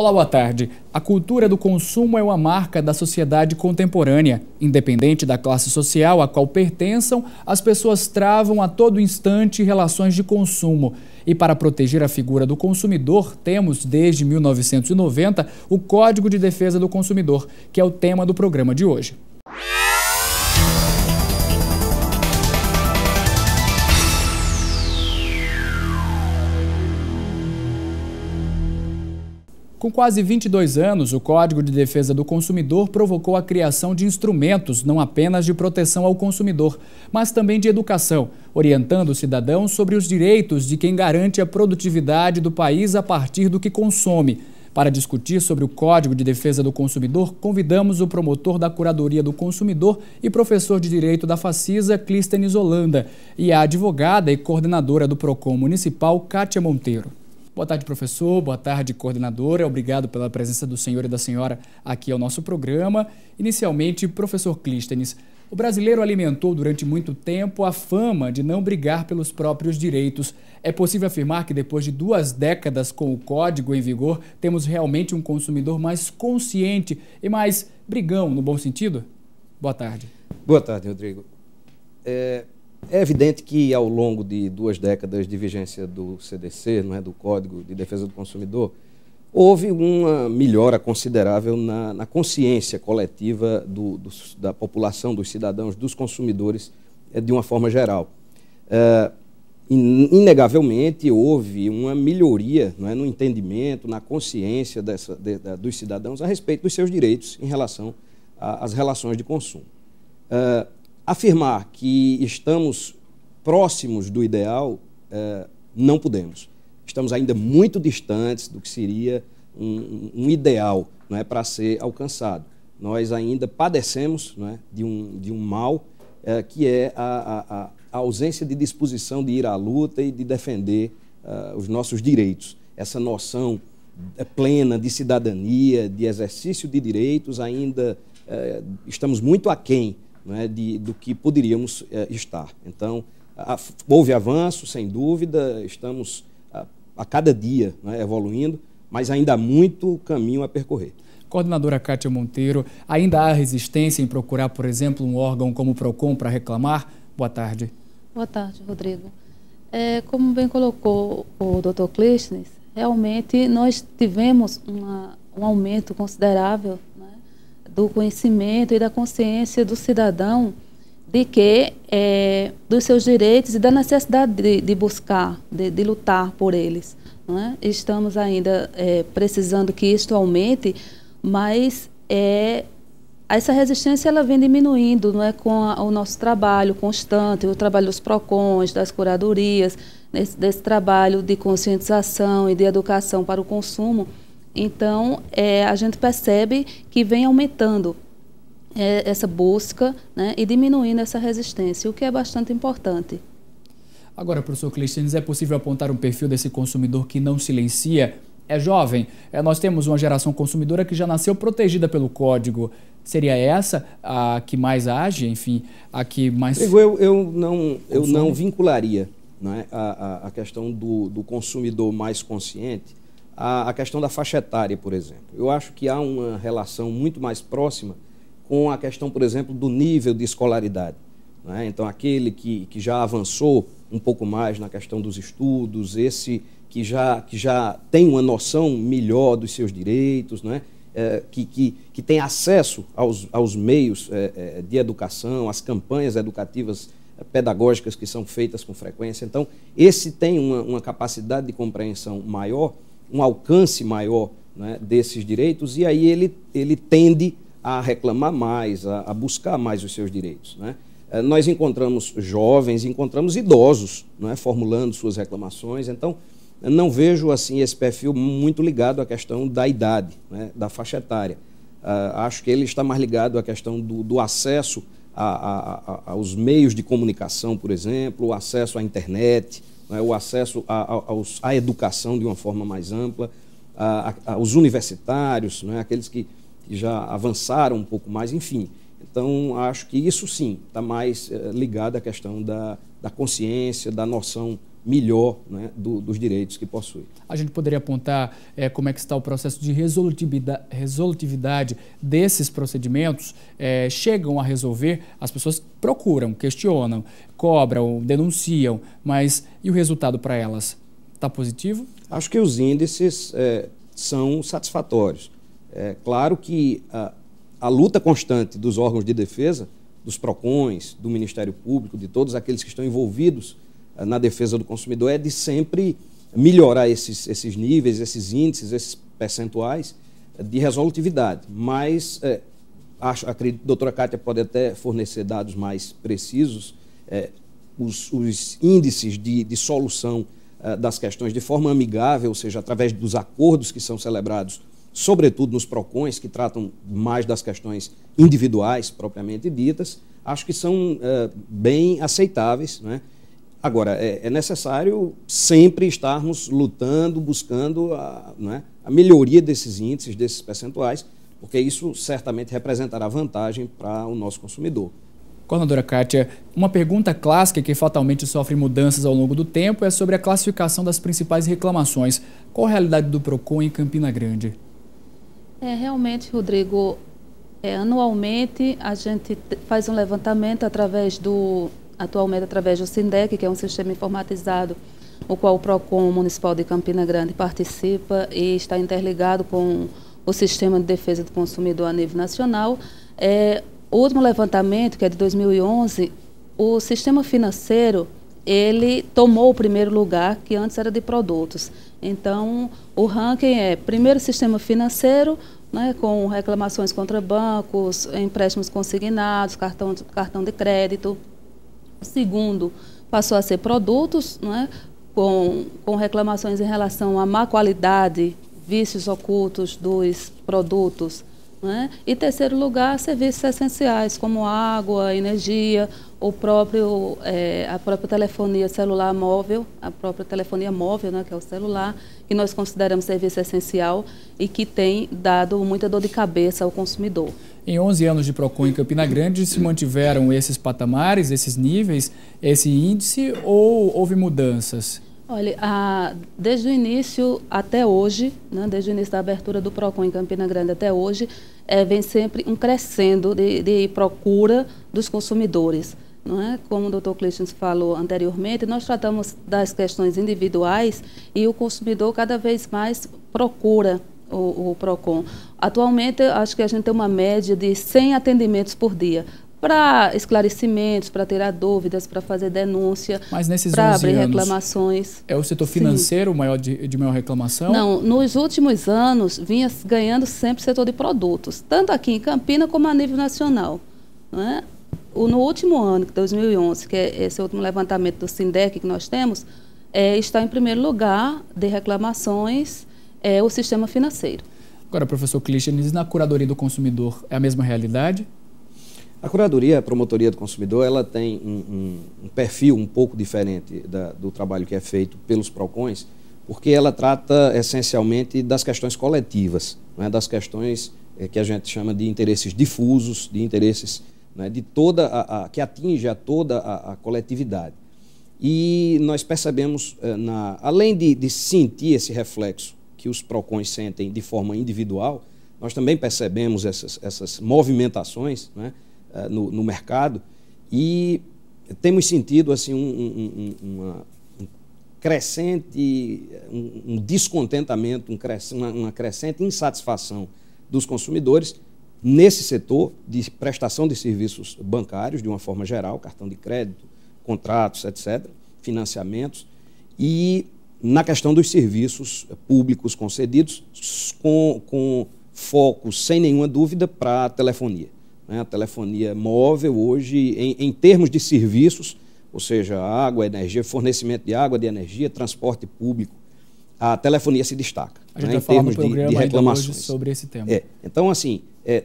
Olá, boa tarde. A cultura do consumo é uma marca da sociedade contemporânea. Independente da classe social a qual pertençam, as pessoas travam a todo instante relações de consumo. E para proteger a figura do consumidor, temos, desde 1990, o Código de Defesa do Consumidor, que é o tema do programa de hoje. Com quase 22 anos, o Código de Defesa do Consumidor provocou a criação de instrumentos não apenas de proteção ao consumidor, mas também de educação, orientando o cidadão sobre os direitos de quem garante a produtividade do país a partir do que consome. Para discutir sobre o Código de Defesa do Consumidor, convidamos o promotor da Curadoria do Consumidor e professor de Direito da Facisa, Clístenes Holanda, e a advogada e coordenadora do PROCON Municipal, Kátia Monteiro. Boa tarde, professor. Boa tarde, coordenadora. Obrigado pela presença do senhor e da senhora aqui ao nosso programa. Inicialmente, professor Clístenes, o brasileiro alimentou durante muito tempo a fama de não brigar pelos próprios direitos. É possível afirmar que depois de duas décadas com o código em vigor, temos realmente um consumidor mais consciente e mais brigão, no bom sentido? Boa tarde. Boa tarde, Rodrigo. É, é evidente que ao longo de duas décadas de vigência do CDC, não é, do Código de Defesa do Consumidor, houve uma melhora considerável na, na consciência coletiva do, do, da população, dos cidadãos, dos consumidores, eh, de uma forma geral. É, inegavelmente houve uma melhoria é, no entendimento, na consciência dessa, de, da, dos cidadãos a respeito dos seus direitos em relação às relações de consumo. É, Afirmar que estamos próximos do ideal, é, não podemos. Estamos ainda muito distantes do que seria um, um ideal não é, para ser alcançado. Nós ainda padecemos não é, de, um, de um mal é, que é a, a, a, ausência de disposição de ir à luta e de defender é, os nossos direitos. Essa noção plena de cidadania, de exercício de direitos, ainda estamos muito aquém né, de, do que poderíamos eh, estar. Então, a, houve avanço, sem dúvida, estamos a, ah, a cada dia né, evoluindo, mas ainda há muito caminho a percorrer. Coordenadora Cátia Monteiro, ainda há resistência em procurar, por exemplo, um órgão como o PROCON para reclamar? Boa tarde. Boa tarde, Rodrigo. É, como bem colocou o Dr. Clístenes, realmente nós tivemos uma, um aumento considerável do conhecimento e da consciência do cidadão de que é, dos seus direitos e da necessidade de, de buscar, de, de, lutar por eles. É? Estamos ainda é, precisando que isto aumente, mas é, essa resistência ela vem diminuindo não é com a, o nosso trabalho constante, o trabalho dos PROCONs, das curadorias, nesse, desse trabalho de conscientização e de educação para o consumo. Então, é, a gente percebe que vem aumentando é, essa busca né, e diminuindo essa resistência, o que é bastante importante. Agora, professor Clístenes, é possível apontar um perfil desse consumidor que não silencia? É jovem? É, nós temos uma geração consumidora que já nasceu protegida pelo código. Seria essa a que mais age? Enfim, a que mais. Eu, eu, não, eu não vincularia né, a, a, a questão do, do consumidor mais consciente a, a questão da faixa etária, por exemplo. Eu acho que há uma relação muito mais próxima com a questão, por exemplo, do nível de escolaridade. Né? Então, aquele que, que já avançou um pouco mais na questão dos estudos, esse que já, que já tem uma noção melhor dos seus direitos, né? É, que, que, que tem acesso aos, aos meios é, é de educação, às campanhas educativas é, pedagógicas que são feitas com frequência. Então, esse tem uma, uma capacidade de compreensão maior um alcance maior né, desses direitos, e aí ele, ele tende a reclamar mais, a, a buscar mais os seus direitos. Né? Eh, nós encontramos jovens, encontramos idosos né, formulando suas reclamações, então não vejo assim esse perfil muito ligado à questão da idade, né, da faixa etária. Uh, acho que ele está mais ligado à questão do, do acesso a, a, a, aos meios de comunicação, por exemplo, o acesso à internet, né, o acesso à educação de uma forma mais ampla, a, a, aos universitários, né, aqueles que, que já avançaram um pouco mais, enfim. Então, acho que isso sim está mais é, ligado à questão da, da consciência, da noção melhor né, do, dos direitos que possui. A gente poderia apontar é, como é que está o processo de resolutividade, resolutividade desses procedimentos, é, chegam a resolver, as pessoas procuram, questionam, cobram, denunciam, mas e o resultado para elas? Está positivo? Acho que os índices é, são satisfatórios. É claro que a, ah, a luta constante dos órgãos de defesa, dos PROCONs, do Ministério Público, de todos aqueles que estão envolvidos eh, na defesa do consumidor, é de sempre melhorar esses, esses níveis, esses índices, esses percentuais eh, de resolutividade. Mas, é, acho, acredito, a doutora Kátia pode até fornecer dados mais precisos, é, os, os, índices de, de solução é, das questões de forma amigável, ou seja, através dos acordos que são celebrados sobretudo nos PROCONs, que tratam mais das questões individuais propriamente ditas, acho que são é, bem aceitáveis. Né? Agora, é, é, necessário sempre estarmos lutando, buscando a, né, a melhoria desses índices, desses percentuais, porque isso certamente representará vantagem para o nosso consumidor. Coordenadora Kátia, uma pergunta clássica que fatalmente sofre mudanças ao longo do tempo é sobre a classificação das principais reclamações. Qual a realidade do PROCON em Campina Grande? É, realmente, Rodrigo, é, anualmente a gente faz um levantamento através do, atualmente através do SINDEC, que é um sistema informatizado, o qual o PROCON Municipal de Campina Grande participa e está interligado com o Sistema de Defesa do Consumidor a nível nacional. É, o último levantamento, que é de 2011, o sistema financeiro ele tomou o primeiro lugar, que antes era de produtos. Então, o ranking é primeiro sistema financeiro, né, com reclamações contra bancos, empréstimos consignados, cartão de, cartão de crédito. O segundo passou a ser produtos, né, com, com reclamações em relação à má qualidade, vícios ocultos dos produtos. Né? E terceiro lugar, serviços essenciais, como água, energia, o próprio, é, a própria telefonia celular móvel, a própria telefonia móvel, né, que é o celular, que nós consideramos serviço essencial e que tem dado muita dor de cabeça ao consumidor. Em 11 anos de PROCON em Campina Grande, se mantiveram esses patamares, esses níveis, esse índice ou houve mudanças? Olha, a, desde o início até hoje, né, desde o início da abertura do PROCON em Campina Grande até hoje, é, vem sempre um crescendo de, de procura dos consumidores. Não é? Como o doutor Clistens falou anteriormente, nós tratamos das questões individuais e o consumidor cada vez mais procura o, o PROCON. Atualmente, acho que a gente tem uma média de 100 atendimentos por dia para esclarecimentos, para tirar dúvidas, para fazer denúncia, para abrir anos, reclamações. É o setor financeiro maior de, de, maior reclamação? Não, nos últimos anos vinha ganhando sempre o setor de produtos, tanto aqui em Campina como a nível nacional. é? no último ano, 2011, que é esse último levantamento do SINDEC que nós temos, é, está em primeiro lugar de reclamações é, o sistema financeiro. Agora, professor Clístenes, na curadoria do consumidor é a mesma realidade? A curadoria, a promotoria do consumidor, ela tem um, um, um perfil um pouco diferente da, do trabalho que é feito pelos PROCONs, porque ela trata essencialmente das questões coletivas, né, das questões é, que a gente chama de interesses difusos, de interesses né, de toda a, a, que atinge a toda a, a coletividade. E nós percebemos, eh, na, além de, de, sentir esse reflexo que os PROCONs sentem de forma individual, nós também percebemos essas, essas movimentações né, eh, no, no, mercado e temos sentido assim, um, um, um, uma, um crescente um, descontentamento, uma, uma crescente insatisfação dos consumidores nesse setor de prestação de serviços bancários, de uma forma geral, cartão de crédito, contratos, etc., financiamentos, e na questão dos serviços públicos concedidos, com, com foco, sem nenhuma dúvida, para a telefonia. Né? A telefonia móvel, hoje, em, em termos de serviços, ou seja, água, energia, fornecimento de água, de energia, transporte público, a telefonia se destaca. A gente né? vai em falar termos no programa de, de reclamações. sobre esse tema. É. Então, assim, é,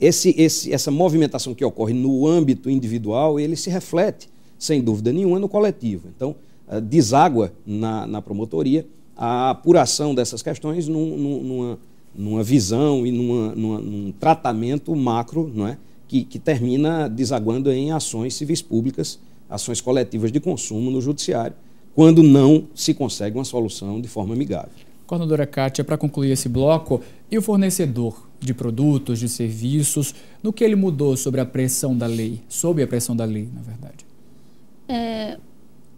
esse, esse, essa movimentação que ocorre no âmbito individual, ele se reflete, sem dúvida nenhuma, no coletivo. Então, ah, deságua na, na promotoria a apuração dessas questões num, numa, numa, visão e numa, numa, num tratamento macro, não é? Que, que, termina desaguando em ações civis públicas, ações coletivas de consumo no judiciário, quando não se consegue uma solução de forma amigável. Coronadora Kátia, para concluir esse bloco, e o fornecedor? de produtos, de serviços, no que ele mudou sobre a pressão da lei, sob a pressão da lei, na verdade? É,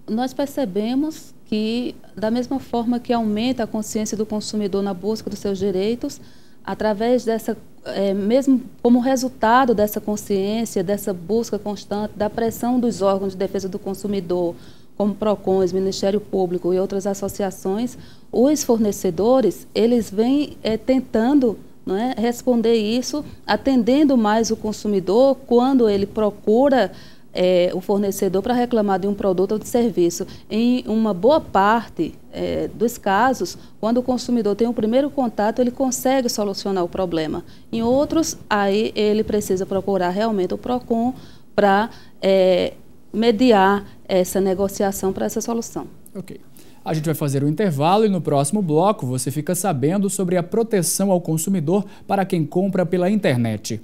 nós percebemos que, da mesma forma que aumenta a consciência do consumidor na busca dos seus direitos, através dessa, é, mesmo como resultado dessa consciência, dessa busca constante, da pressão dos órgãos de defesa do consumidor, como PROCONs, Ministério Público e outras associações, os fornecedores, eles vêm é, tentando é, responder isso atendendo mais o consumidor quando ele procura é, o fornecedor para reclamar de um produto ou de serviço. Em uma boa parte é, dos casos, quando o consumidor tem o um primeiro contato, ele consegue solucionar o problema. Em outros, aí ele precisa procurar realmente o PROCON para é, mediar essa negociação para essa solução. Ok. A gente vai fazer o um intervalo e no próximo bloco você fica sabendo sobre a proteção ao consumidor para quem compra pela internet.